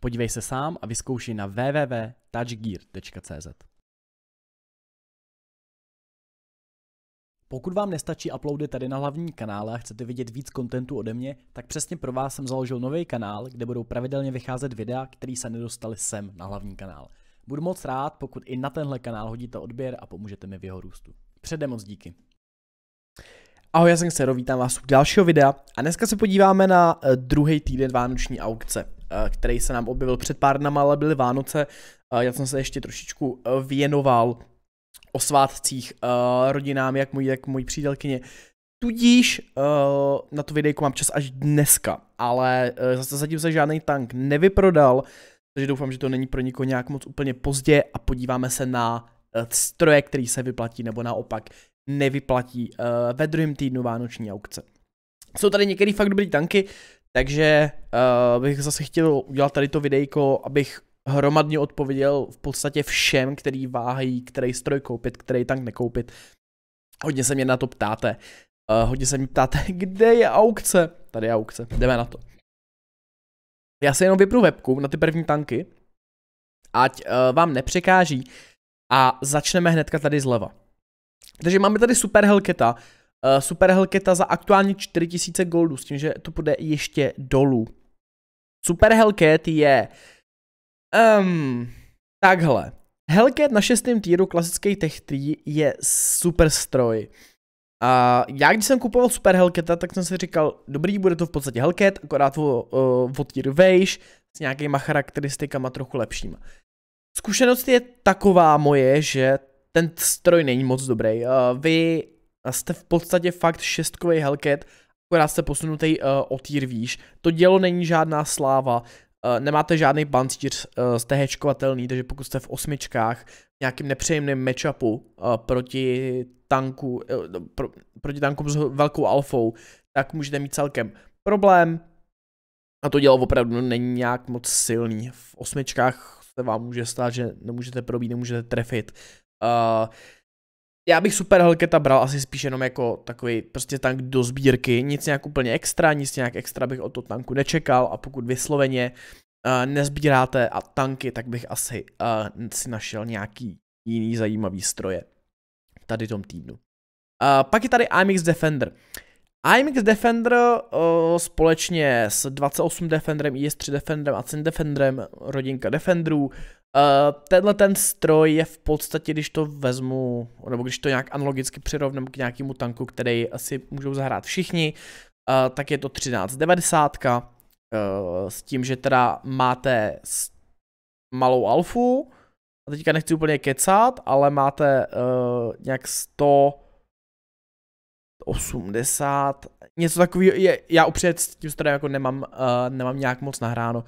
Podívej se sám a vyzkoušej na www.touchgear.cz. Pokud vám nestačí uploady tady na hlavní kanále a chcete vidět víc kontentu ode mě, tak přesně pro vás jsem založil nový kanál, kde budou pravidelně vycházet videa, které se nedostali sem na hlavní kanál. Budu moc rád, pokud i na tenhle kanál hodíte odběr a pomůžete mi v jeho růstu. Předem moc díky. Ahoj, já jsem Sero, vítám vás u dalšího videa a dneska se podíváme na druhý týden vánoční aukce. Eh, který se nám objevil před pár dnama, ale byly Vánoce. Eh, já jsem se ještě trošičku eh, věnoval o svátcích rodinám, jak můj, jak můj přítelkyně. Tudíž na to videjku mám čas až dneska, ale zase zatím se žádný tank nevyprodal, takže doufám, že to není pro nikoho nějak moc úplně pozdě a podíváme se na stroje, který se vyplatí nebo naopak nevyplatí ve druhém týdnu vánoční aukce. Jsou tady některé fakt dobrý tanky, takže uh, bych zase chtěl udělat tady to videjko, abych hromadně odpověděl v podstatě všem, který váhají, který stroj koupit, který tank nekoupit. Hodně se mě na to ptáte. Uh, hodně se mě ptáte, kde je aukce? Tady je aukce, jdeme na to. Já si jenom vypnu webku na ty první tanky, ať uh, vám nepřekáží a začneme hnedka tady zleva. Takže máme tady Super Hellcata, Uh, eh, Super Helketa za aktuálně 4000 goldů, s tím, že to půjde ještě dolů. Super Hellcat je... Um, takhle. Hellcat na šestém týru klasické tech tý je super stroj. A já když jsem kupoval Super Hellcata, tak jsem si říkal, dobrý, bude to v podstatě Hellcat, akorát o, o, o týru vejš, s nějakýma charakteristikama trochu lepšíma. Zkušenost je taková moje, že ten stroj není moc dobrý. Uh, vy jste v podstatě fakt šestkový Hellcat, akorát jste posunutý uh, eh, o týr výš. To dělo není žádná sláva, uh, nemáte žádný bancíř, uh, eh, jste hečkovatelný, takže pokud jste v osmičkách, v nějakým nepříjemným matchupu uh, proti tanku, uh, pro, proti tanku s velkou alfou, tak můžete mít celkem problém. A to dělo opravdu no, není nějak moc silný. V osmičkách se vám může stát, že nemůžete probít, nemůžete trefit. Uh, já bych Super Hellcata bral asi spíš jenom jako takový prostě tank do sbírky, nic nějak úplně extra, nic nějak extra bych od toho tanku nečekal a pokud vysloveně uh, nezbíráte a tanky, tak bych asi uh, si našel nějaký jiný zajímavý stroje tady tom týdnu. Uh, pak je tady IMX Defender. IMX Defender uh, společně s 28 Defenderem, IS3 Defenderem a Cin Defenderem, rodinka Defenderů, Eh, tenhle ten stroj je v podstatě, když to vezmu, nebo když to nějak analogicky přirovnám k nějakému tanku, který asi můžou zahrát všichni, uh, tak je to 1390 uh, eh, s tím, že teda máte malou alfu, a teďka nechci úplně kecat, ale máte uh, nějak 100 80, něco takového, já upřed s tím strojem jako nemám, uh, nemám nějak moc nahráno.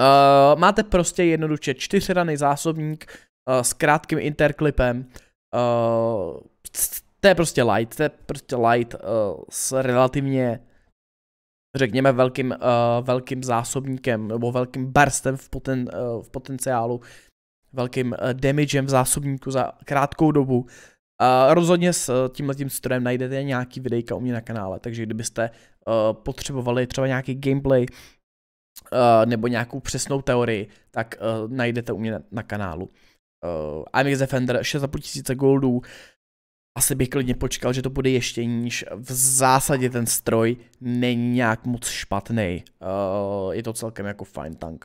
Uh, máte prostě jednoduše čtyřraný zásobník uh, s krátkým interklipem. Uh, to je prostě light, to je prostě light uh, s relativně řekněme velkým, uh, velkým zásobníkem nebo velkým barstem v, poten, uh, v potenciálu, velkým uh, damagem v zásobníku za krátkou dobu. Uh, rozhodně s uh, tímhletím strojem najdete nějaký videjka u mě na kanále, takže kdybyste uh, potřebovali třeba nějaký gameplay, uh, nebo nějakou přesnou teorii, tak uh, najdete u mě na, na kanálu. Uh, eh, IMX Defender 6,5 tisíce goldů, asi bych klidně počkal, že to bude ještě níž. V zásadě ten stroj není nějak moc špatný. Uh, je to celkem jako fajn tank.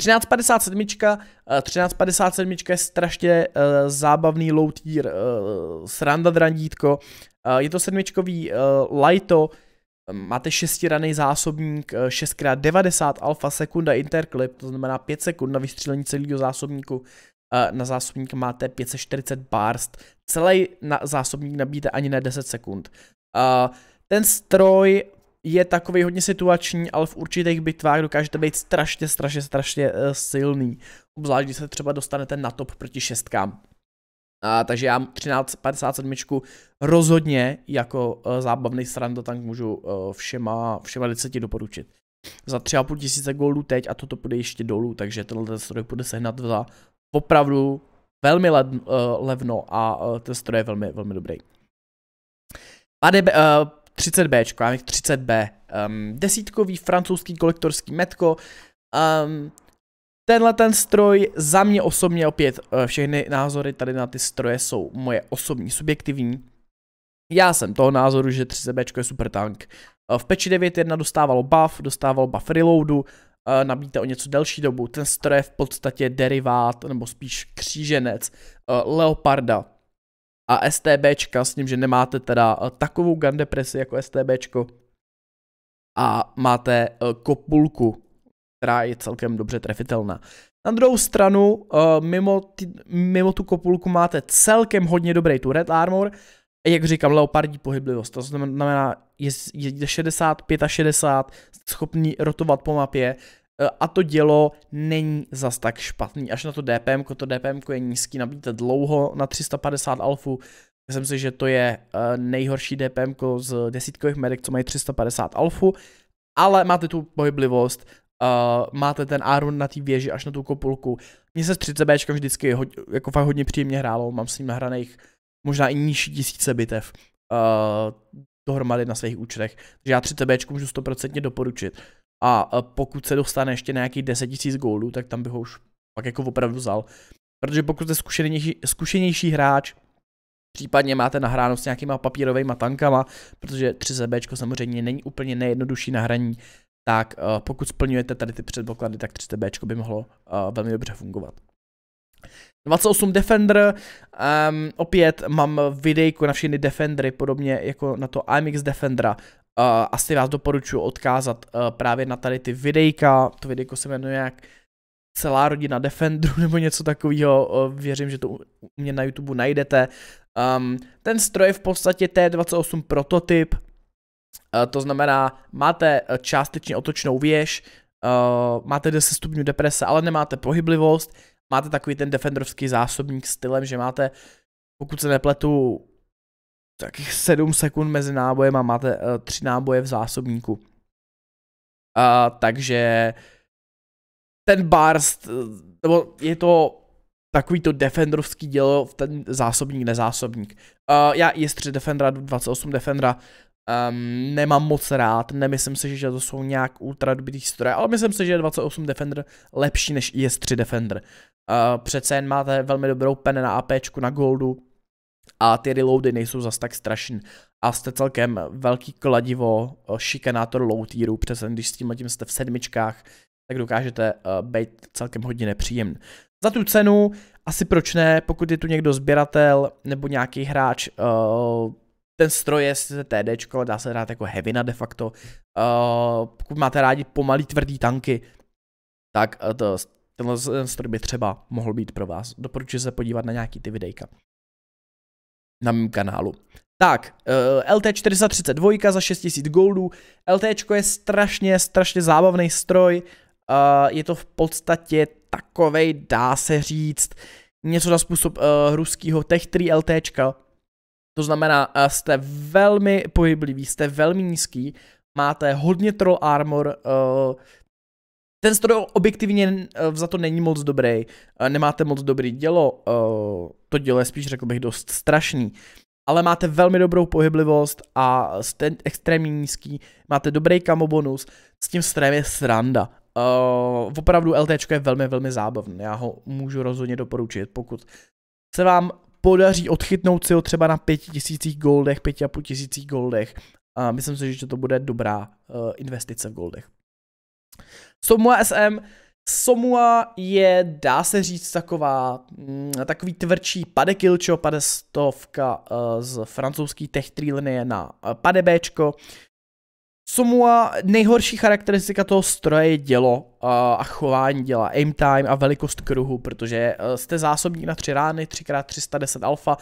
1357, 1357 je strašně uh, zábavný low tier uh, sranda drandítko. Uh, je to sedmičkový uh, lighto, Ehm, máte raný zásobník 6x90 eh, alfa sekunda interklip, to znamená 5 sekund na vystřílení celého zásobníku. Eh, na zásobník máte 540 barst. Celý na zásobník nabíte ani na 10 sekund. Eh, ten stroj je takový hodně situační, ale v určitých bitvách dokážete být strašně, strašně, strašně silný. Obzvlášť, když se třeba dostanete na top proti šestkám. A, takže já 1357 rozhodně jako uh, zábavný sranda tank můžu uh, všema, všema deseti doporučit. Za 3,5 tisíce goldů teď a toto půjde ještě dolů, takže tenhle stroj půjde sehnat za opravdu velmi led, uh, levno a uh, ten stroj je velmi, velmi dobrý. Pade, uh, 30B, já 30B, um, ehm, desítkový francouzský kolektorský metko, um, Tenhle ten stroj za mě osobně opět, eh, všechny názory tady na ty stroje jsou moje osobní, subjektivní. Já jsem toho názoru, že 3CB je super tank. Eh, v peči 9.1 dostávalo buff, dostávalo buff reloadu, eh, nabíte o něco delší dobu. Ten stroj je v podstatě derivát, nebo spíš kříženec, Leoparda a STBčka s tím, že nemáte teda takovou gun depresi jako STBčko a máte kopulku která je celkem dobře trefitelná. Na druhou stranu, eh, mimo, ty, mimo tu kopulku máte celkem hodně dobrý tu Red Armor, jak říkám, leopardí pohyblivost, to znamená, je, je 60, schopný rotovat po mapě, eh, a to dělo není zas tak špatný, až na to DPM, -ko. to DPM -ko je nízký, nabíte dlouho na 350 alfu, myslím si, že to je eh, nejhorší DPM z desítkových medek, co mají 350 alfu, ale máte tu pohyblivost, Uh, máte ten Aaron na té věži až na tu kopulku. Mně se 30B vždycky ho, jako fakt hodně příjemně hrálo, mám s ním nahraných možná i nižší tisíce bitev uh, dohromady na svých účtech. Takže já 30B můžu 100% doporučit. A uh, pokud se dostane ještě na nějakých 10 000 gólů, tak tam bych ho už pak jako opravdu vzal. Protože pokud jste zkušenější, zkušenější hráč, případně máte nahráno s nějakýma papírovými tankama, protože 3 zebečko samozřejmě není úplně nejjednodušší nahraní, tak uh, pokud splňujete tady ty předpoklady, tak 300B by mohlo uh, velmi dobře fungovat. 28 Defender, um, opět mám videjku na všechny Defendery, podobně jako na to AMX Defendera. Uh, asi vás doporučuji odkázat uh, právě na tady ty videjka, to videjko se jmenuje jak celá rodina Defenderu nebo něco takového, uh, věřím, že to u mě na YouTube najdete. Um, ten stroj je v podstatě T28 prototyp, Eh, to znamená, máte eh, částečně otočnou věž, eh, máte 10 stupňů deprese, ale nemáte pohyblivost, máte takový ten defenderovský zásobník stylem, že máte, pokud se nepletu, takých 7 sekund mezi nábojem a máte 3 náboje v zásobníku. A, takže ten barst, nebo je to takový to defenderovský dělo, ten zásobník, nezásobník. Uh, já je 3 defendera, 28 defendera, Um, nemám moc rád, nemyslím si, že to jsou nějak ultra dobrý stroje, ale myslím si, že je 28 Defender lepší než e IS-3 Defender. Uh, přece jen máte velmi dobrou pen na AP, na goldu a ty reloady nejsou zas tak strašný. A jste celkem velký kladivo, eh, šikanátor low tieru, přece když s tím tím jste v sedmičkách, tak dokážete uh, být celkem hodně nepříjemný. Za tu cenu asi proč ne, pokud je tu někdo sběratel nebo nějaký hráč uh, ten stroj je sice TD, dá se hrát jako na de facto. Uh, pokud máte rádi pomalý tvrdý tanky, tak eh, to, tenhle stroj by třeba mohl být pro vás. Doporučuji se podívat na nějaký ty videjka na mém kanálu. Tak, uh, LT 432 za 6000 goldů. LT je strašně, strašně zábavný stroj. Uh, je to v podstatě takovej, dá se říct, něco na způsob uh, ruského Tech 3 LTčka, to znamená, eh, jste velmi pohybliví, jste velmi nízký, máte hodně troll armor, eh, ten stroj objektivně eh, za to není moc dobrý, nemáte moc dobrý dělo, to dělo je spíš řekl bych dost strašný, ale máte velmi dobrou pohyblivost a jste extrémně nízký, máte dobrý kamo bonus, s tím strém je sranda. Uh, opravdu LTčko je velmi, velmi zábavný, já ho můžu rozhodně doporučit, pokud se vám podaří odchytnout si ho třeba na 5000 goldech, 5500 goldech. A myslím si, že to bude dobrá uh, investice v goldech. Somua SM. Somua je, dá se říct, taková, mm, takový tvrdší pade padestovka pade stovka uh, z francouzský tech 3 linie na uh, pade Bčko. Uh, co mu a nejhorší charakteristika toho stroje je dělo a chování děla, aim time a velikost kruhu, protože e, jste zásobník na tři rány, 3x310 alfa,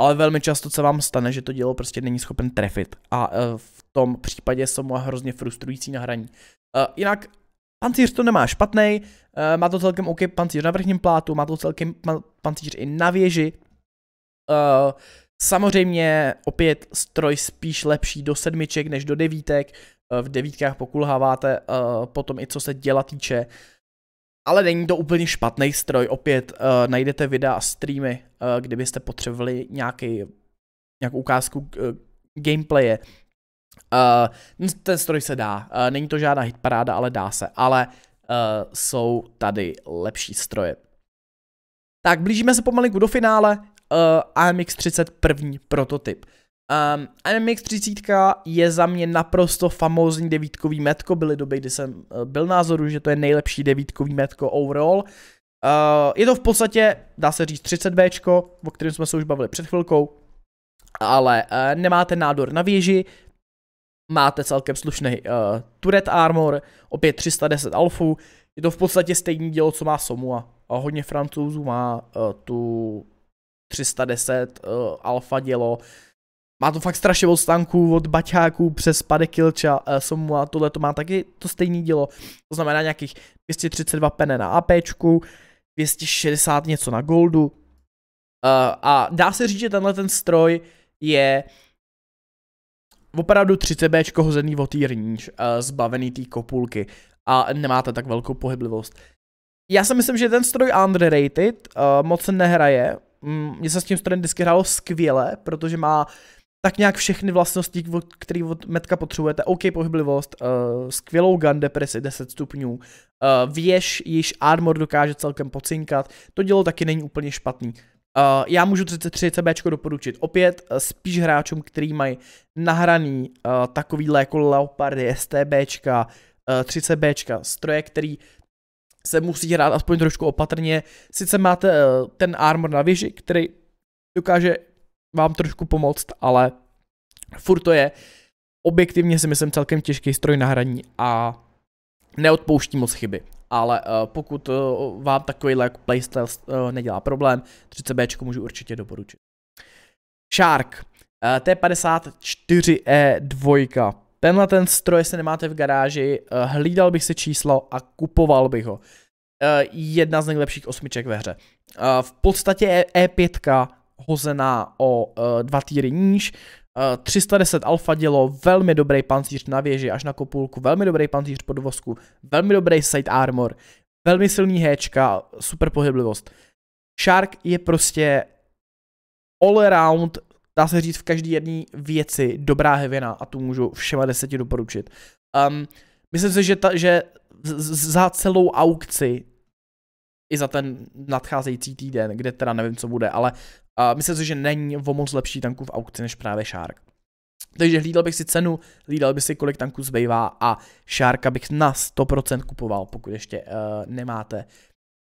ale velmi často se vám stane, že to dělo prostě není schopen trefit a e, v tom případě jsou mu hrozně frustrující na hraní. E, jinak pancíř to nemá špatný, má to celkem OK pancíř na vrchním plátu, má to celkem pancíř i na věži, Samozřejmě opět stroj spíš lepší do sedmiček než do devítek, eh, v devítkách pokulháváte eh, potom i co se děla týče, ale není to úplně špatný stroj, opět eh, najdete videa a streamy, kdybyste potřebovali nějaký, nějakou ukázku gameplaye. Ten stroj se dá, není to žádná hitparáda, ale dá se, ale jsou tady lepší stroje. Tak blížíme se pomalinku do finále, uh, AMX 30 první prototyp. Um, AMX 30 je za mě naprosto famózní devítkový metko, byly doby, kdy jsem uh, byl názoru, že to je nejlepší devítkový metko overall. Uh, je to v podstatě, dá se říct, 30B, o kterém jsme se už bavili před chvilkou, ale uh, nemáte nádor na věži, máte celkem slušný uh, turret armor, opět 310 alfu, je to v podstatě stejný dílo, co má Somu a, a hodně francouzů má uh, tu 310, uh, eh, Alfa dělo. Má to fakt strašně od stanků, od baťáků přes pade Kilča, uh, eh, Somu a tohle to má taky to stejné dělo. To znamená nějakých 232 pene na APčku, 260 něco na goldu. Uh, a dá se říct, že tenhle ten stroj je opravdu 30B hozený o rníž, uh, zbavený té kopulky a nemáte tak velkou pohyblivost. Já si myslím, že ten stroj underrated, uh, moc se nehraje, Mm, mně se s tím student disky hrálo skvěle, protože má tak nějak všechny vlastnosti, které od metka potřebujete. OK pohyblivost, uh, skvělou gun depresi 10 stupňů, uh, věž, již armor dokáže celkem pocinkat, to dělo taky není úplně špatný. Uh, já můžu 33 CB doporučit. Opět uh, spíš hráčům, který mají nahraný uh, takovýhle jako Leopardy, STB, uh, 30 b stroje, který se musí hrát aspoň trošku opatrně. Sice máte eh, ten armor na věži, který dokáže vám trošku pomoct, ale furt to je objektivně si myslím celkem těžký stroj na hraní a neodpouští moc chyby. Ale eh, pokud eh, vám takovýhle jako playstyle nedělá problém, 30B můžu určitě doporučit. Shark. T54E2. Tenhle ten stroj, jestli nemáte v garáži, eh, hlídal bych si číslo a kupoval bych ho. Eh, jedna z nejlepších osmiček ve hře. Eh, v podstatě E5 e hozená o dva týry níž, 310 alfa dělo, velmi dobrý pancíř na věži až na kopulku, velmi dobrý pancíř pod vosku, velmi dobrý side armor, velmi silný héčka, super pohyblivost. Shark je prostě all around dá se říct v každý jedné věci dobrá hevina a tu můžu všema deseti doporučit. Um, myslím si, že, ta, že za celou aukci i za ten nadcházející týden, kde teda nevím, co bude, ale uh, myslím si, že není o moc lepší tanku v aukci než právě Shark. Takže hlídal bych si cenu, hlídal bych si, kolik tanků zbývá a Sharka bych na 100% kupoval, pokud ještě uh, nemáte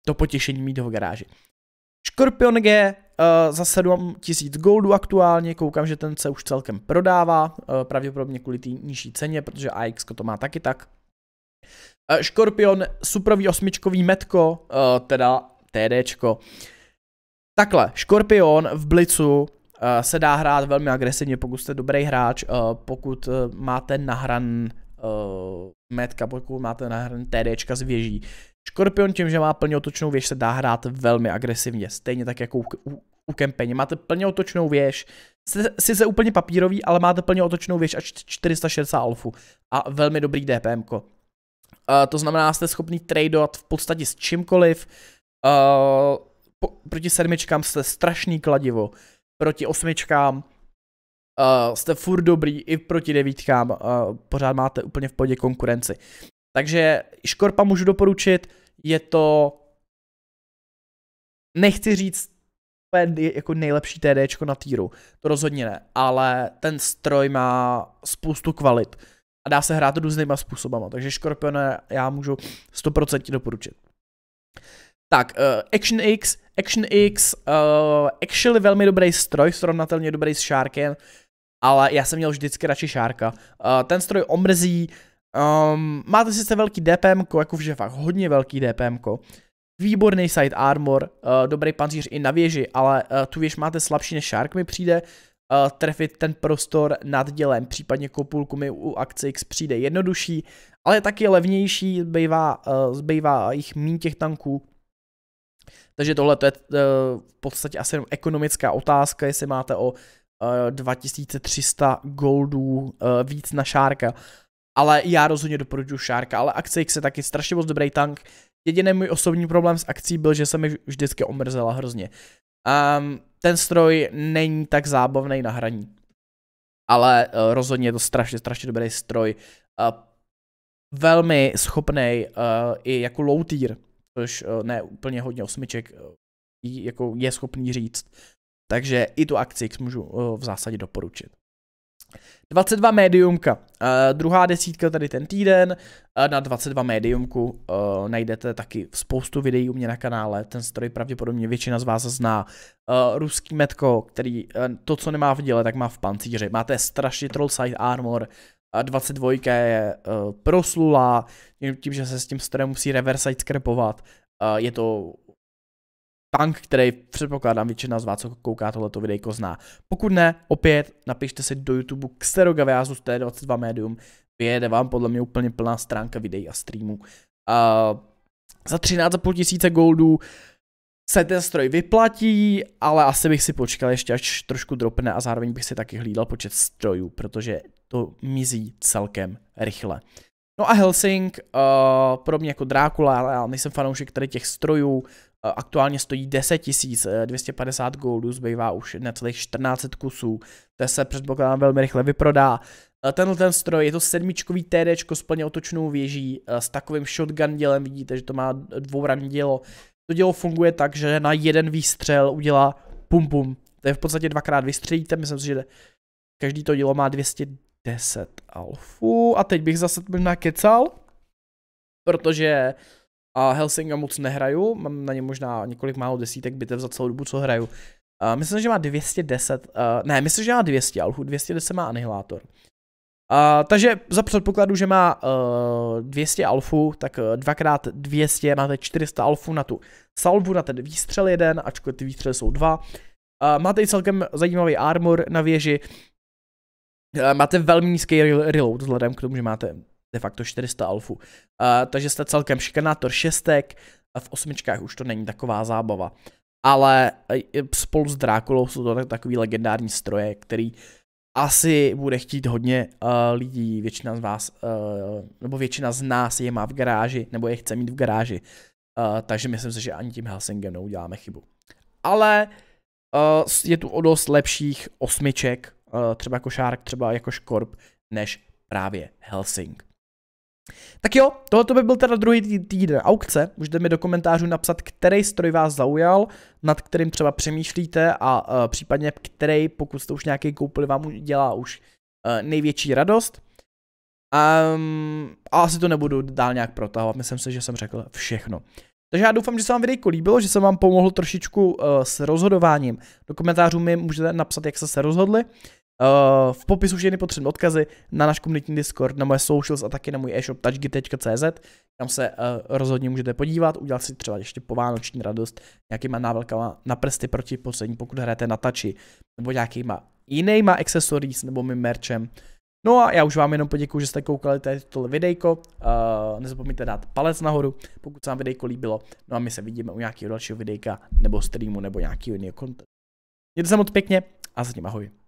to potěšení mít ho v garáži. Škorpion G uh, za 7000 goldů aktuálně, koukám, že ten se už celkem prodává, uh, pravděpodobně kvůli té nižší ceně, protože AX to má taky tak. Uh, Škorpion, suprový osmičkový metko, uh, teda TDčko. Takhle, Škorpion v Blicu se dá hrát velmi agresivně, pokud jste dobrý hráč, pokud máte nahran metka, pokud máte nahran TDčka z věží, Škorpion tím, že má plně otočnou věž, se dá hrát velmi agresivně, stejně tak jako u, u, u kempeně. Máte plně otočnou věž, sice úplně papírový, ale máte plně otočnou věž a 460 alfu a velmi dobrý DPM. -ko. Uh, to znamená, jste schopný tradeovat v podstatě s čímkoliv. Uh, po, proti sedmičkám jste strašný kladivo, proti osmičkám uh, jste furt dobrý, i proti devítkám uh, pořád máte úplně v podě konkurenci. Takže Škorpa můžu doporučit, je to, nechci říct, jako nejlepší TD na týru, to rozhodně ne, ale ten stroj má spoustu kvalit a dá se hrát různýma způsobama, takže škorpione já můžu 100% doporučit. Tak, uh, Action X, Action X, uh, actually velmi dobrý stroj, srovnatelně dobrý s Sharkem, ale já jsem měl vždycky radši Sharka. Uh, ten stroj omrzí, Um, máte sice velký DPM, jako vždy fakt hodně velký DPM, výborný side armor, uh, dobrý pancíř i na věži, ale uh, tu věž máte slabší než Shark mi přijde, uh, trefit ten prostor nad dělem, případně kopulku mi u akce X přijde jednodušší, ale taky levnější, zbývá, uh, zbývá jich mín těch tanků, takže tohle to je uh, v podstatě asi jenom ekonomická otázka, jestli máte o uh, 2300 goldů uh, víc na šárka, ale já rozhodně doporučuji Šárka, ale Akce X je taky strašně moc dobrý tank. Jediný můj osobní problém s akcí byl, že se mi vždycky omrzela hrozně. Um, ten stroj není tak zábavný na hraní, ale uh, rozhodně je to strašně, strašně dobrý stroj. Uh, velmi schopný uh, eh, i jako low tier, což uh, ne úplně hodně osmiček uh, jako je schopný říct. Takže i tu akci X můžu uh, v zásadě doporučit. 22 médiumka, uh, druhá desítka tady ten týden, uh, na 22 médiumku uh, najdete taky spoustu videí u mě na kanále, ten stroj pravděpodobně většina z vás zná. Uh, ruský metko, který uh, to, co nemá v děle, tak má v pancíři. Máte strašně troll side armor, uh, 22 je uh, proslulá, tím, že se s tím strojem musí side skrepovat, uh, je to punk, který předpokládám většina z vás, co kouká tohleto videjko, zná. Pokud ne, opět napište si do YouTube Xerogaviazus T22 Medium, vyjede vám podle mě úplně plná stránka videí a streamů. Uh, za 13,5 tisíce goldů se ten stroj vyplatí, ale asi bych si počkal ještě až trošku dropne a zároveň bych si taky hlídal počet strojů, protože to mizí celkem rychle. No a Helsing, uh, eh, mě jako Drákula, ale já nejsem fanoušek tady těch strojů, Eh, aktuálně stojí 10 250 eh, goldů, zbývá už necelých 14 kusů, to se předpokládám velmi rychle vyprodá. Eh, tenhle ten stroj, je to sedmičkový TD s plně otočnou věží, s takovým shotgun dělem, vidíte, že to má dvouranné dělo. To dělo funguje tak, že na jeden výstřel udělá pum pum, to je v podstatě dvakrát vystřelíte, myslím si, že každý to dílo má 210 alfů a teď bych zase možná kecal, protože a Helsinga moc nehraju, mám na ně možná několik málo desítek bitev za celou dobu, co hraju. A myslím, že má 210, uh, eh, ne, myslím, že má 200 ale 210 má anihilátor. Uh, takže za předpokladu, že má uh, 200 alfu, tak uh, eh, 200 máte 400 alfu na tu salvu, na ten výstřel jeden, ačkoliv ty výstřely jsou dva. Uh, máte i celkem zajímavý armor na věži. Uh, máte velmi nízký reload, vzhledem k tomu, že máte de facto 400 alfu. Uh, takže jste celkem šikanátor šestek, v osmičkách už to není taková zábava. Ale e, spolu s Drákulou jsou to tak, takový legendární stroje, který asi bude chtít hodně uh, lidí, většina z vás, uh, nebo většina z nás je má v garáži, nebo je chce mít v garáži. Uh, takže myslím si, že ani tím Helsingem neuděláme chybu. Ale uh, je tu o dost lepších osmiček, uh, třeba Shark, třeba jako škorp, než právě Helsing. Tak jo, tohle by byl teda druhý týden aukce. Můžete mi do komentářů napsat, který stroj vás zaujal, nad kterým třeba přemýšlíte a uh, případně který, pokud jste už nějaký koupili, vám dělá už uh, největší radost. Um, a asi to nebudu dál nějak protahovat, myslím si, že jsem řekl všechno. Takže já doufám, že se vám videjko líbilo, že jsem vám pomohl trošičku uh, s rozhodováním. Do komentářů mi můžete napsat, jak jste se rozhodli. Eh, v popisu všechny potřebné odkazy na náš komunitní Discord, na moje socials a taky na můj e-shop touchgit.cz, kam se uh, rozhodně můžete podívat, udělat si třeba ještě povánoční radost nějakýma návelkama na prsty proti poslední, pokud hrajete na tači, nebo nějakýma jinýma accessories nebo mým merchem. No a já už vám jenom poděkuji, že jste koukali tady tohle videjko, uh, nezapomeňte dát palec nahoru, pokud se vám videjko líbilo, no a my se vidíme u nějakého dalšího videjka, nebo streamu, nebo nějakého jiného kontentu. Mějte se moc pěkně a zatím ahoj.